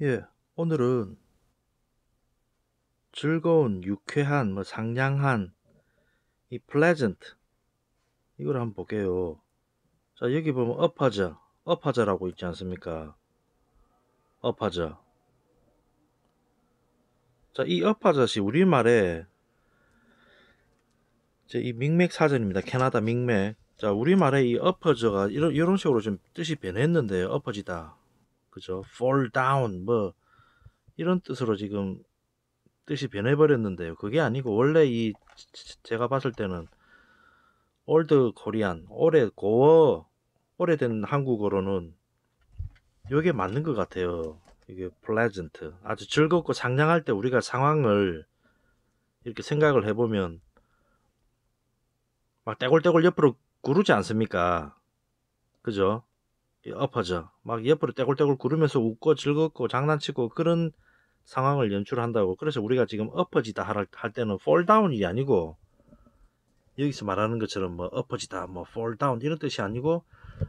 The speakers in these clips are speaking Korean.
예, 오늘은 즐거운, 유쾌한, 뭐 상냥한, 이 pleasant 이걸 한번 볼게요. 자, 여기 보면 up하자, up하자라고 있지 않습니까? up하자. 자, 이 up하자시 우리말에 이 밍맥 사전입니다. 캐나다 밍맥. 자, 우리말에 이 엎어져가 이런, 이런 식으로 좀 뜻이 변했는데요. 엎어지다. 그죠? fall down 뭐 이런 뜻으로 지금 뜻이 변해버렸는데요. 그게 아니고 원래 이 제가 봤을 때는 올드 코리안 오래 고어 오래된 한국어로는 이게 맞는 것 같아요. 이게 pleasant 아주 즐겁고 상냥할 때 우리가 상황을 이렇게 생각을 해보면 막 떼굴떼굴 옆으로 구르지 않습니까? 그죠? 엎어져 막 옆으로 떼굴떼굴 구르면서 웃고 즐겁고 장난치고 그런 상황을 연출한다고 그래서 우리가 지금 엎어지다 할 때는 폴다운이 아니고 여기서 말하는 것처럼 뭐 엎어지다 뭐 폴다운 이런 뜻이 아니고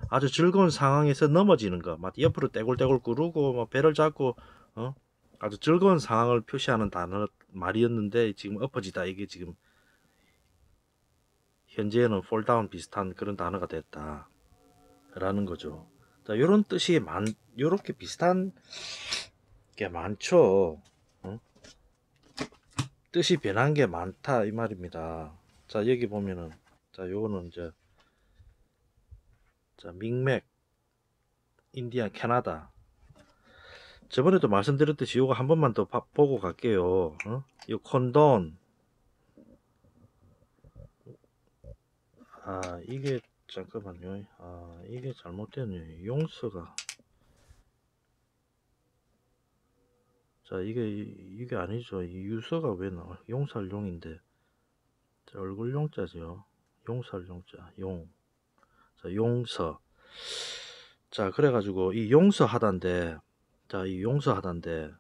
아주 즐거운 상황에서 넘어지는 거막 옆으로 떼굴떼굴 구르고 막 뭐 배를 잡고 어? 아주 즐거운 상황을 표시하는 단어 말이었는데 지금 엎어지다 이게 지금 현재는 폴다운 비슷한 그런 단어가 됐다 라는 거죠 자, 요런 뜻이 많, 요렇게 비슷한 게 많죠. 어? 뜻이 변한 게 많다, 이 말입니다. 자, 여기 보면은, 자, 요거는 이제, 자, 민맥 인디안, 캐나다. 저번에도 말씀드렸듯이 요거 한 번만 더 보고 갈게요. 어? 요 콘돈. 아, 이게 잠깐만요 아 이게 잘못됐네요 용서가 자 이게 이게 아니죠 이 유서가 왜 나와 용살용인데 자 얼굴용자죠 용살용자 용자 용서 자 그래 가지고 이 용서 하단데 자 이 용서 하단데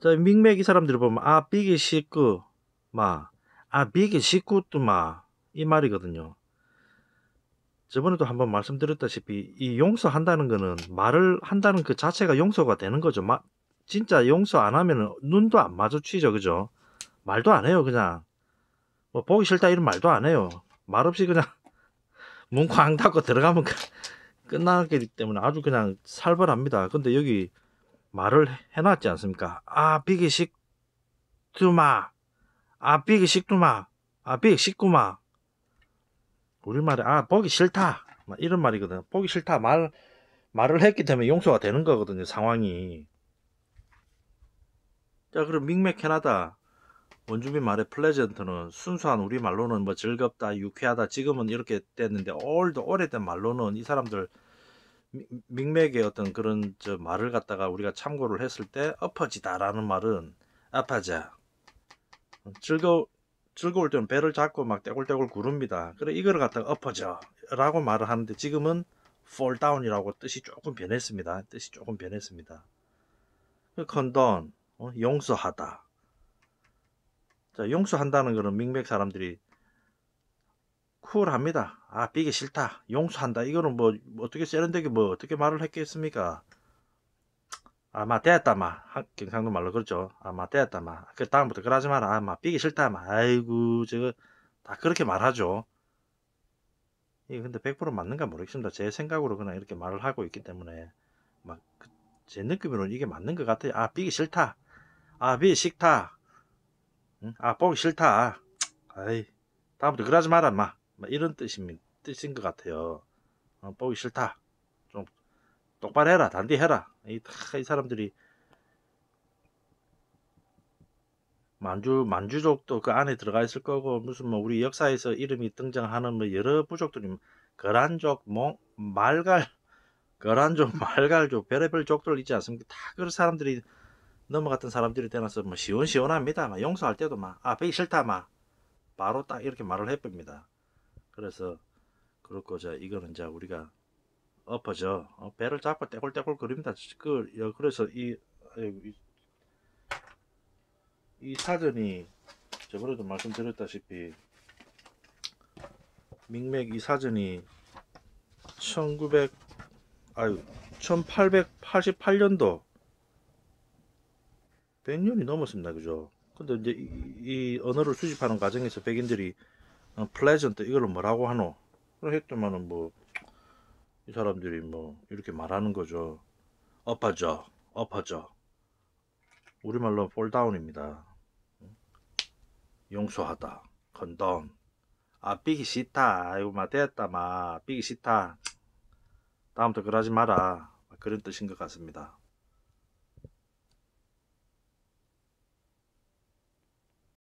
자 밍맥 이 사람들을 보면 아 비기 식구 마아 비기 식구 또마이 말이거든요 저번에도 한번 말씀드렸다시피 이 용서한다는 거는 말을 한다는 그 자체가 용서가 되는 거죠. 마, 진짜 용서 안 하면 눈도 안 마주치죠. 그죠? 말도 안 해요. 그냥 뭐 보기 싫다 이런 말도 안 해요. 말 없이 그냥 문쾅 닫고 들어가면 그 끝나기 때문에 아주 그냥 살벌합니다. 근데 여기 말을 해놨지 않습니까? 아, 비기 식두마. 아, 비기 식두마. 아, 비기 식구마. 우리말에 아 보기 싫다 막 이런 말이거든 보기 싫다 말 말을 했기 때문에 용서가 되는 거거든요 상황이 자 그럼 믹맥 캐나다 원주민 말의 플레젠트는 순수한 우리말로는 뭐 즐겁다 유쾌하다 지금은 이렇게 됐는데 올도 오래된 말로는 이 사람들 믹맥의 어떤 그런 저 말을 갖다가 우리가 참고를 했을 때 엎어지다 라는 말은 아파자 즐거 즐거울 때는 배를 잡고 막 떼굴떼굴 구릅니다. 그래 이걸 갖다가 엎어져 라고 말을 하는데 지금은 fall down이라고 뜻이 조금 변했습니다. 뜻이 조금 변했습니다. 그 condone, 어, 용서하다. 자, 용서한다는 거는 밍맥 사람들이 쿨합니다. 아, 삐기 싫다. 용서한다. 이거는 뭐, 뭐 어떻게 세련되게 뭐 어떻게 말을 했겠습니까? 아마 떼 됐다마 경상도 말로 그렇죠 아마 떼 됐다마 그 다음부터 그러지 마라 아마 삐기 싫다마 아이고 저거 다 그렇게 말하죠 이 근데 100% 맞는가 모르겠습니다 제 생각으로 그냥 이렇게 말을 하고 있기 때문에 막제 그, 느낌으로는 이게 맞는 것 같아요 아 삐기 싫다 아 삐기 싫다 응? 아 보기 싫다 아이 다음부터 그러지 마라 마 뭐 이런 뜻입니 뜻인 것 같아요 어, 보기 싫다 좀 똑바로 해라 단디 해라 이, 다, 이 사람들이 만주 만주족도 그 안에 들어가 있을 거고 무슨 뭐 우리 역사에서 이름이 등장하는 뭐 여러 부족들이 뭐 거란족, 몽, 말갈, 거란족, 말갈족, 별의별 족들 있지 않습니까? 다 그런 사람들이 넘어갔던 사람들이 되나서 뭐 시원시원합니다. 막 용서할 때도 막 아, 배기 싫다 막 바로 딱 이렇게 말을 해봅니다. 그래서 그렇고 자 이거는 이제 우리가 엎어져 어, 배를 잡고 떼굴떼굴 그립니다. 그, 그래서 이, 이, 이 사전이 저번에도 말씀드렸다시피 민맥이 사전이 1900 아유 1888년도 100년이 넘었습니다. 그죠? 근데 이제 이, 이 언어를 수집하는 과정에서 백인들이 플레전트 어, 이걸로 뭐라고 하노? 그랬더만은 뭐이 사람들이 뭐 이렇게 말하는 거죠. 엎어져, 엎어져. 우리말로 폴다운입니다. 용서하다, 건다아 삐기 싫다, 아이고마 됐다 마, 삐기 싫다. 다음부터 그러지 마라. 그런 뜻인 것 같습니다.